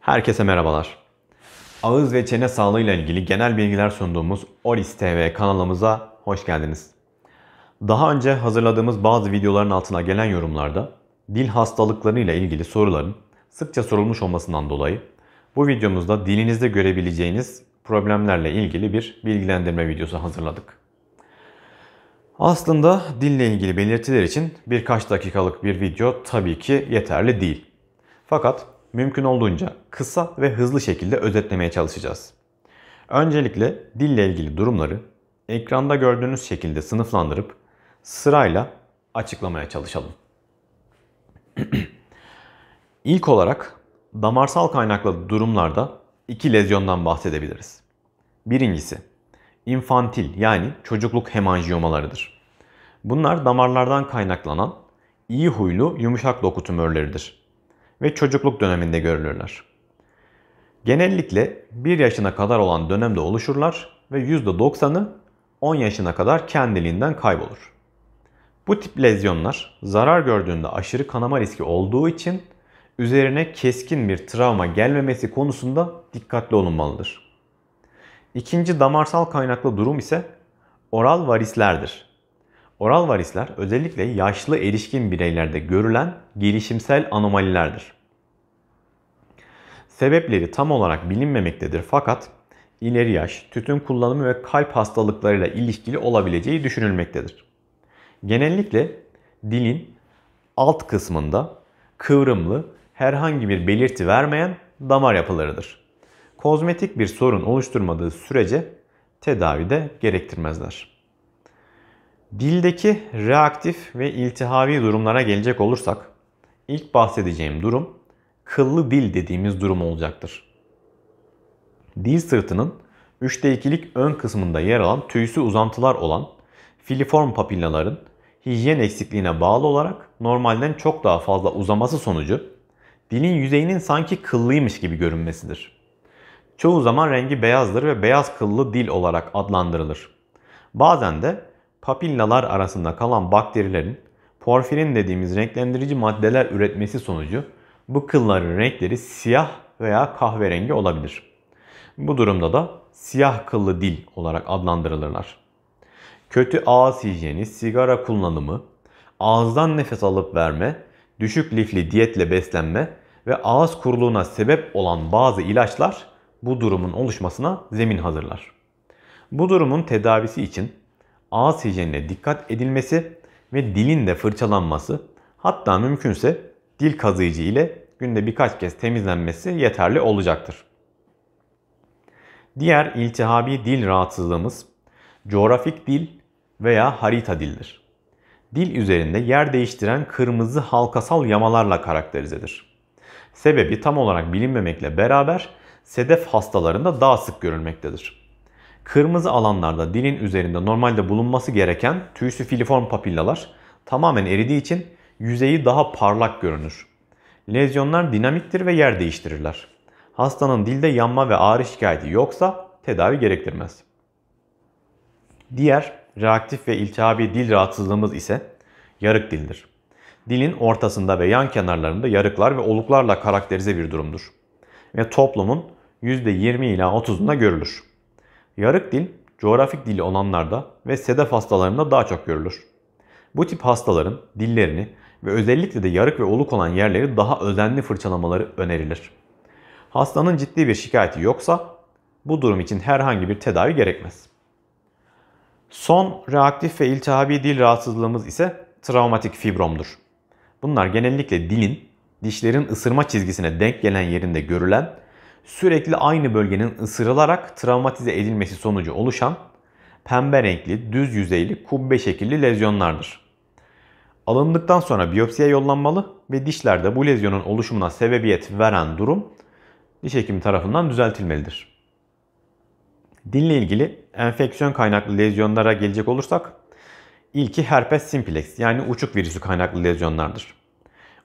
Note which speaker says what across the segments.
Speaker 1: Herkese merhabalar. Ağız ve çene sağlığıyla ilgili genel bilgiler sunduğumuz Oris TV kanalımıza hoş geldiniz. Daha önce hazırladığımız bazı videoların altına gelen yorumlarda dil hastalıklarıyla ilgili soruların sıkça sorulmuş olmasından dolayı bu videomuzda dilinizde görebileceğiniz problemlerle ilgili bir bilgilendirme videosu hazırladık. Aslında dille ilgili belirtiler için birkaç dakikalık bir video tabii ki yeterli değil. Fakat mümkün olduğunca kısa ve hızlı şekilde özetlemeye çalışacağız. Öncelikle dille ilgili durumları ekranda gördüğünüz şekilde sınıflandırıp sırayla açıklamaya çalışalım. İlk olarak damarsal kaynaklı durumlarda iki lezyondan bahsedebiliriz. Birincisi infantil yani çocukluk hemanjiyomalarıdır. Bunlar damarlardan kaynaklanan iyi huylu yumuşak doku tümörleridir ve çocukluk döneminde görülürler. Genellikle 1 yaşına kadar olan dönemde oluşurlar ve %90'ı 10 yaşına kadar kendiliğinden kaybolur. Bu tip lezyonlar zarar gördüğünde aşırı kanama riski olduğu için üzerine keskin bir travma gelmemesi konusunda dikkatli olunmalıdır. İkinci damarsal kaynaklı durum ise oral varislerdir. Oral varisler özellikle yaşlı erişkin bireylerde görülen gelişimsel anomalilerdir. Sebepleri tam olarak bilinmemektedir fakat ileri yaş, tütün kullanımı ve kalp hastalıklarıyla ilişkili olabileceği düşünülmektedir. Genellikle dilin alt kısmında kıvrımlı, herhangi bir belirti vermeyen damar yapılarıdır. Kozmetik bir sorun oluşturmadığı sürece tedavide gerektirmezler. Dildeki reaktif ve iltihabi durumlara gelecek olursak ilk bahsedeceğim durum kıllı dil dediğimiz durum olacaktır. Dil sırtının 3'te 2'lik ön kısmında yer alan tüysü uzantılar olan filiform papillaların hijyen eksikliğine bağlı olarak normalden çok daha fazla uzaması sonucu dilin yüzeyinin sanki kıllıymış gibi görünmesidir. Çoğu zaman rengi beyazdır ve beyaz kıllı dil olarak adlandırılır. Bazen de Papillalar arasında kalan bakterilerin porfirin dediğimiz renklendirici maddeler üretmesi sonucu bu kılların renkleri siyah veya kahverengi olabilir. Bu durumda da siyah kıllı dil olarak adlandırılırlar. Kötü ağız hijyeni, sigara kullanımı, ağızdan nefes alıp verme, düşük lifli diyetle beslenme ve ağız kuruluğuna sebep olan bazı ilaçlar bu durumun oluşmasına zemin hazırlar. Bu durumun tedavisi için ağız hijyenine dikkat edilmesi ve dilin de fırçalanması hatta mümkünse dil kazıyıcı ile günde birkaç kez temizlenmesi yeterli olacaktır. Diğer iltihabi dil rahatsızlığımız coğrafik dil veya harita dildir. Dil üzerinde yer değiştiren kırmızı halkasal yamalarla karakterizedir. Sebebi tam olarak bilinmemekle beraber sedef hastalarında daha sık görülmektedir. Kırmızı alanlarda dilin üzerinde normalde bulunması gereken tüysü filiform papillalar tamamen eridiği için yüzeyi daha parlak görünür. Lezyonlar dinamiktir ve yer değiştirirler. Hastanın dilde yanma ve ağrı şikayeti yoksa tedavi gerektirmez. Diğer reaktif ve iltihabi dil rahatsızlığımız ise yarık dildir. Dilin ortasında ve yan kenarlarında yarıklar ve oluklarla karakterize bir durumdur. Ve toplumun %20 ila 30'unda görülür. Yarık dil, coğrafik dili olanlarda ve sedef hastalarında daha çok görülür. Bu tip hastaların dillerini ve özellikle de yarık ve oluk olan yerleri daha özenli fırçalamaları önerilir. Hastanın ciddi bir şikayeti yoksa bu durum için herhangi bir tedavi gerekmez. Son reaktif ve iltihabi dil rahatsızlığımız ise travmatik fibromdur. Bunlar genellikle dilin, dişlerin ısırma çizgisine denk gelen yerinde görülen sürekli aynı bölgenin ısırılarak travmatize edilmesi sonucu oluşan pembe renkli, düz yüzeyli, kubbe şekilli lezyonlardır. Alındıktan sonra biyopsiye yollanmalı ve dişlerde bu lezyonun oluşumuna sebebiyet veren durum diş hekimi tarafından düzeltilmelidir. Dinle ilgili enfeksiyon kaynaklı lezyonlara gelecek olursak ilki herpes simplex yani uçuk virüsü kaynaklı lezyonlardır.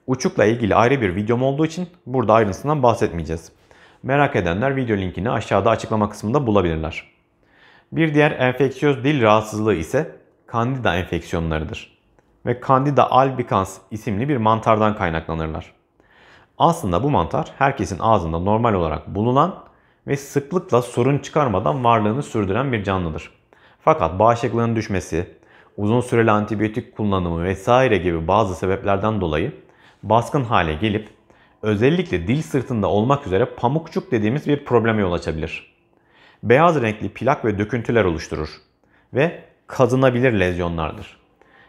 Speaker 1: Uçukla ilgili ayrı bir videom olduğu için burada ayrıntısından bahsetmeyeceğiz. Merak edenler video linkini aşağıda açıklama kısmında bulabilirler. Bir diğer enfeksiyöz dil rahatsızlığı ise kandida enfeksiyonlarıdır ve kandida albicans isimli bir mantardan kaynaklanırlar. Aslında bu mantar herkesin ağzında normal olarak bulunan ve sıklıkla sorun çıkarmadan varlığını sürdüren bir canlıdır. Fakat bağışıklığının düşmesi, uzun süreli antibiyotik kullanımı vesaire gibi bazı sebeplerden dolayı baskın hale gelip özellikle dil sırtında olmak üzere pamukçuk dediğimiz bir probleme yol açabilir. Beyaz renkli plak ve döküntüler oluşturur ve kazınabilir lezyonlardır.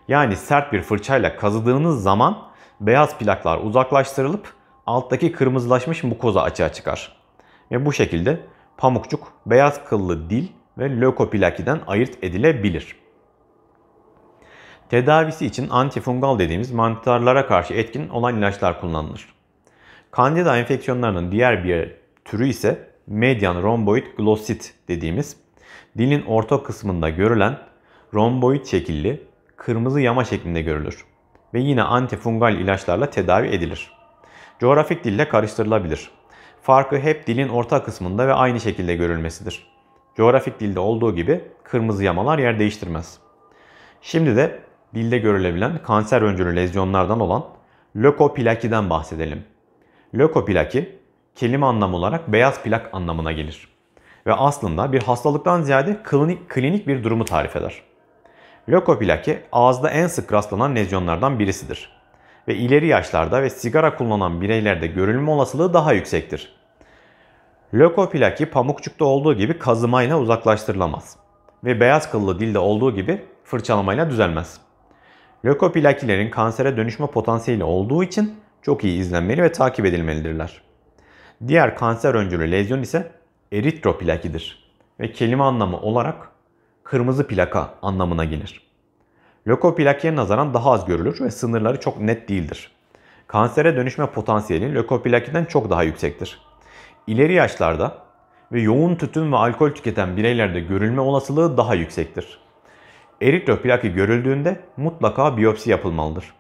Speaker 1: Yani sert bir fırçayla kazıdığınız zaman beyaz plaklar uzaklaştırılıp alttaki kırmızılaşmış mukoza açığa çıkar. Ve bu şekilde pamukçuk beyaz kıllı dil ve lökopilakiden ayırt edilebilir. Tedavisi için antifungal dediğimiz mantarlara karşı etkin olan ilaçlar kullanılır. Candida enfeksiyonlarının diğer bir türü ise median romboid glossit dediğimiz dilin orta kısmında görülen romboid şekilli kırmızı yama şeklinde görülür ve yine antifungal ilaçlarla tedavi edilir. Coğrafik dille karıştırılabilir. Farkı hep dilin orta kısmında ve aynı şekilde görülmesidir. Coğrafik dilde olduğu gibi kırmızı yamalar yer değiştirmez. Şimdi de dilde görülebilen kanser öncülü lezyonlardan olan lökoplakiden bahsedelim lökoplaki kelime anlamı olarak beyaz plak anlamına gelir. Ve aslında bir hastalıktan ziyade klinik, klinik bir durumu tarif eder. Lökoplaki ağızda en sık rastlanan lezyonlardan birisidir. Ve ileri yaşlarda ve sigara kullanan bireylerde görülme olasılığı daha yüksektir. Lökoplaki pamukçukta olduğu gibi kazımayla uzaklaştırılamaz. Ve beyaz kıllı dilde olduğu gibi fırçalamayla düzelmez. Lökoplakilerin kansere dönüşme potansiyeli olduğu için çok iyi izlenmeli ve takip edilmelidirler. Diğer kanser öncülü lezyon ise eritroplakidir ve kelime anlamı olarak kırmızı plaka anlamına gelir. Lökoplakiye nazaran daha az görülür ve sınırları çok net değildir. Kansere dönüşme potansiyeli lökoplakiden çok daha yüksektir. İleri yaşlarda ve yoğun tütün ve alkol tüketen bireylerde görülme olasılığı daha yüksektir. Eritroplaki görüldüğünde mutlaka biyopsi yapılmalıdır.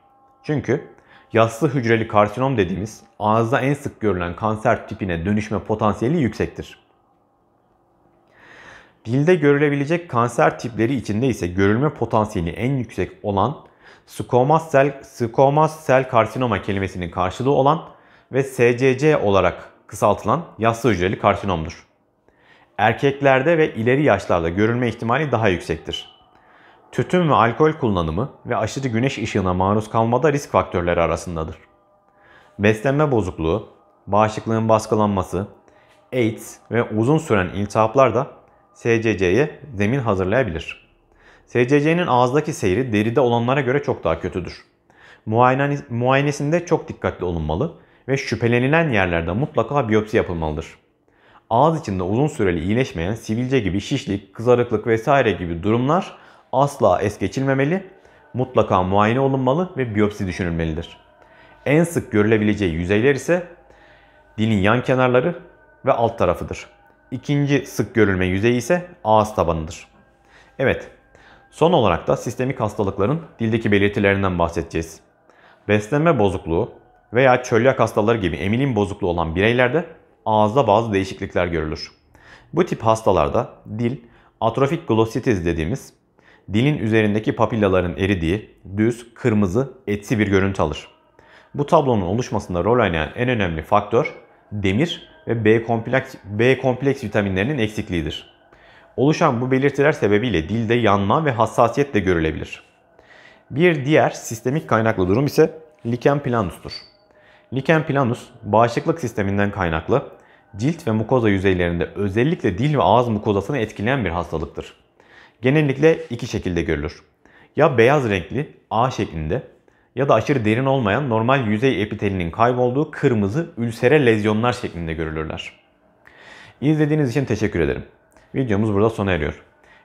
Speaker 1: Çünkü yassı hücreli karsinom dediğimiz ağızda en sık görülen kanser tipine dönüşme potansiyeli yüksektir. Dilde görülebilecek kanser tipleri içinde ise görülme potansiyeli en yüksek olan squamous cell, squamous cell karsinoma kelimesinin karşılığı olan ve SCC olarak kısaltılan yassı hücreli karsinomdur. Erkeklerde ve ileri yaşlarda görülme ihtimali daha yüksektir tütün ve alkol kullanımı ve aşırı güneş ışığına maruz kalmada risk faktörleri arasındadır. Beslenme bozukluğu, bağışıklığın baskılanması, AIDS ve uzun süren iltihaplar da SCC'ye zemin hazırlayabilir. SCC'nin ağızdaki seyri deride olanlara göre çok daha kötüdür. muayenesinde çok dikkatli olunmalı ve şüphelenilen yerlerde mutlaka biyopsi yapılmalıdır. Ağız içinde uzun süreli iyileşmeyen sivilce gibi şişlik, kızarıklık vesaire gibi durumlar asla es geçilmemeli, mutlaka muayene olunmalı ve biyopsi düşünülmelidir. En sık görülebileceği yüzeyler ise dilin yan kenarları ve alt tarafıdır. İkinci sık görülme yüzeyi ise ağız tabanıdır. Evet, son olarak da sistemik hastalıkların dildeki belirtilerinden bahsedeceğiz. Beslenme bozukluğu veya çölyak hastaları gibi emilim bozukluğu olan bireylerde ağızda bazı değişiklikler görülür. Bu tip hastalarda dil atrofik glositis dediğimiz dilin üzerindeki papillaların eridiği düz, kırmızı, etsi bir görüntü alır. Bu tablonun oluşmasında rol oynayan en önemli faktör demir ve B kompleks, B kompleks vitaminlerinin eksikliğidir. Oluşan bu belirtiler sebebiyle dilde yanma ve hassasiyet de görülebilir. Bir diğer sistemik kaynaklı durum ise liken planustur. Liken planus bağışıklık sisteminden kaynaklı cilt ve mukoza yüzeylerinde özellikle dil ve ağız mukozasını etkileyen bir hastalıktır genellikle iki şekilde görülür. Ya beyaz renkli A şeklinde ya da aşırı derin olmayan normal yüzey epitelinin kaybolduğu kırmızı ülsere lezyonlar şeklinde görülürler. İzlediğiniz için teşekkür ederim. Videomuz burada sona eriyor.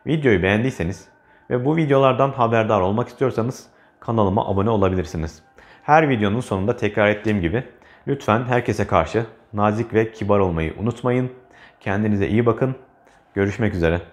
Speaker 1: Videoyu beğendiyseniz ve bu videolardan haberdar olmak istiyorsanız kanalıma abone olabilirsiniz. Her videonun sonunda tekrar ettiğim gibi lütfen herkese karşı nazik ve kibar olmayı unutmayın. Kendinize iyi bakın. Görüşmek üzere.